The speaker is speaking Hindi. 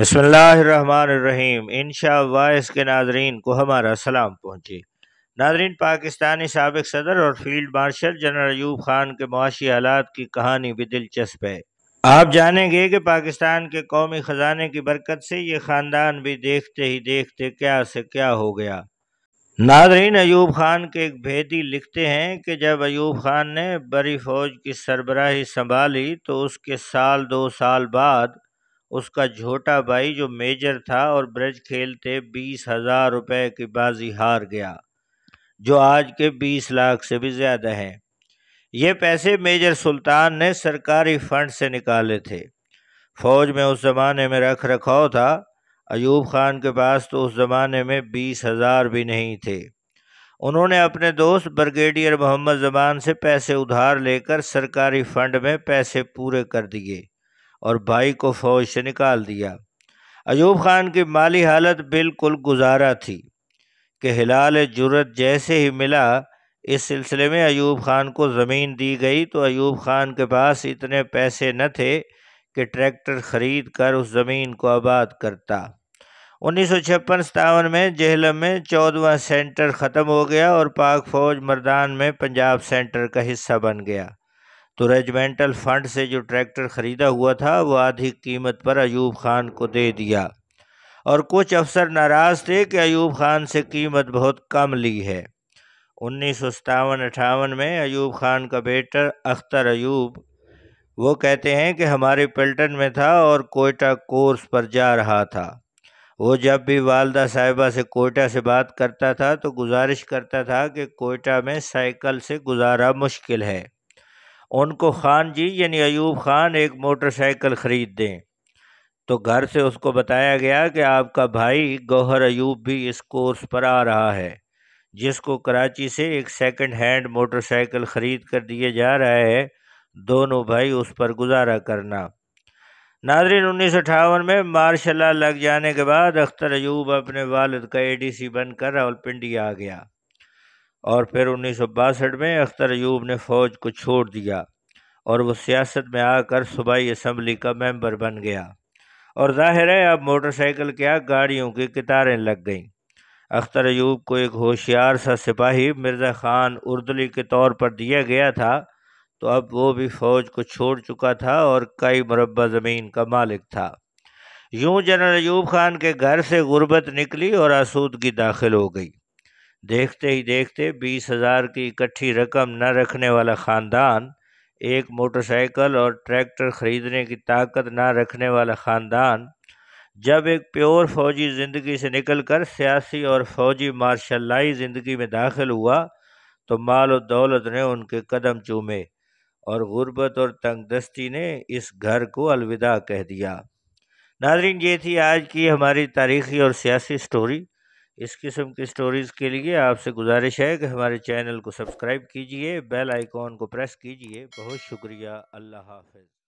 बसमीम इन शवास के नाजरीन को हमारा सलाम पहुँचे नाजरन पाकिस्तानी सबक सदर और field marshal general Ayub Khan के मुआशी हालात की कहानी भी दिलचस्प है आप जानेंगे कि पाकिस्तान के कौमी ख़जाने की बरकत से ये ख़ानदान भी देखते ही देखते क्या से क्या हो गया नाजरीन अयूब खान के एक भेदी लिखते हैं कि जब अयूब खान ने बड़ी फ़ौज की सरबराही संभाली तो उसके साल दो साल बाद उसका झोटा भाई जो मेजर था और ब्रज खेलते बीस हज़ार रुपये की बाजी हार गया जो आज के बीस लाख से भी ज़्यादा है ये पैसे मेजर सुल्तान ने सरकारी फंड से निकाले थे फौज में उस ज़माने में रख रखाव था अयूब खान के पास तो उस ज़माने में बीस हज़ार भी नहीं थे उन्होंने अपने दोस्त ब्रिगेडियर मोहम्मद जमान से पैसे उधार लेकर सरकारी फंड में पैसे पूरे कर दिए और भाई को फौज से निकाल दिया अयूब खान की माली हालत बिल्कुल गुजारा थी कि हिलाल जुरत जैसे ही मिला इस सिलसिले में अयूब खान को ज़मीन दी गई तो अयूब खान के पास इतने पैसे न थे कि ट्रैक्टर ख़रीद कर उस ज़मीन को आबाद करता उन्नीस सौ छप्पन सतावन में जहलम में चौदवा सेंटर ख़त्म हो गया और पाक फ़ौज मर्दान में पंजाब सेंटर का हिस्सा बन गया तो रेजिमेंटल फंड से जो ट्रैक्टर ख़रीदा हुआ था वह आधी कीमत पर अयूब खान को दे दिया और कुछ अफसर नाराज़ थे कि अयूब खान से कीमत बहुत कम ली है उन्नीस सौ सतावन अठावन में अयूब खान का बेटा अख्तर अयूब वो कहते हैं कि हमारे पल्टन में था और कोयटा कोर्स पर जा रहा था वो जब भी वालदा साहिबा से कोयटा से बात करता था तो गुजारिश करता था कि कोयटा में साइकिल से गुजारा मुश्किल है उनको खान जी यानी अयूब खान एक मोटरसाइकिल ख़रीद दें तो घर से उसको बताया गया कि आपका भाई गौहर अयूब भी इस कोर्स पर आ रहा है जिसको कराची से एक सेकंड हैंड मोटरसाइकिल ख़रीद कर दिए जा रहा है दोनों भाई उस पर गुजारा करना नादरीन उन्नीस में मार्शल लग जाने के बाद अख्तर अयूब अपने वालद का एडीसी बनकर रावलपिंडी आ गया और फिर उन्नीस में अख्तर अयूब ने फ़ौज को छोड़ दिया और वह सियासत में आकर सूबाई असम्बली का मेम्बर बन गया और जाहिर है अब मोटरसाइकिल क्या गाड़ियों की कतारें लग गईं अख्तर अयूब को एक होशियार सा सिपाही मिर्ज़ा ख़ान उर्दली के तौर पर दिया गया था तो अब वो भी फ़ौज को छोड़ चुका था और कई मुरबा ज़मीन का मालिक था यूं जनरल अयूब ख़ान के घर से गुर्बत निकली और आसूदगी दाखिल हो गई देखते ही देखते बीस हजार की इकट्ठी रकम न रखने वाला ख़ानदान एक मोटरसाइकिल और ट्रैक्टर ख़रीदने की ताकत ना रखने वाला ख़ानदान जब एक प्योर फौजी ज़िंदगी से निकलकर सियासी और फौजी मार्शलाई ज़िंदगी में दाखिल हुआ तो माल और दौलत ने उनके कदम चूमे और ग़ुरबत और तंगदस्ती ने इस घर को अलविदा कह दिया नाजरीन ये थी आज की हमारी तारीख़ी और सियासी स्टोरी इस किस्म की स्टोरीज़ के लिए आपसे गुजारिश है कि हमारे चैनल को सब्सक्राइब कीजिए बेल आइकॉन को प्रेस कीजिए बहुत शुक्रिया अल्लाह हाफिज़